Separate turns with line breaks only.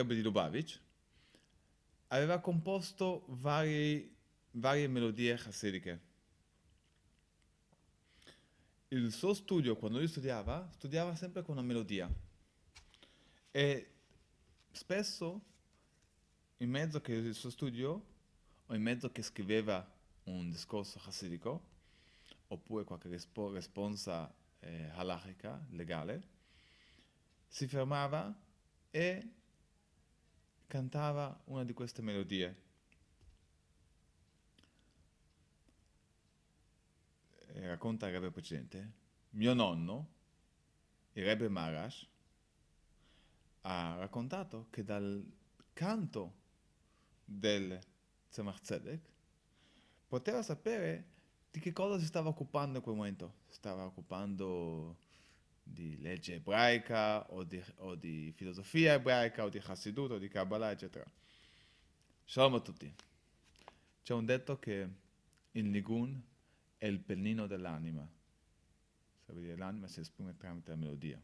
sarebbe di Lubavitch, aveva composto vari, varie melodie chassidiche. Il suo studio, quando lui studiava, studiava sempre con una melodia. E spesso, in mezzo che il suo studio, o in mezzo che scriveva un discorso chassidico, oppure qualche rispo- risponsa eh, halachica, legale, si fermava e cantava una di queste melodie. E eh, racconta il Rebbe precedente, eh? mio nonno, il Rebbe Marash, ha raccontato che dal canto del Tzemach Tzedek poteva sapere di che cosa si stava occupando in quel momento. Si stava occupando legge ebraica o di, o di filosofia ebraica o di Hasidut o di Kabbalah, eccetera. Shalom a tutti. C'è un detto che il nigun è il pennino dell'anima, l'anima si esprime tramite la melodia.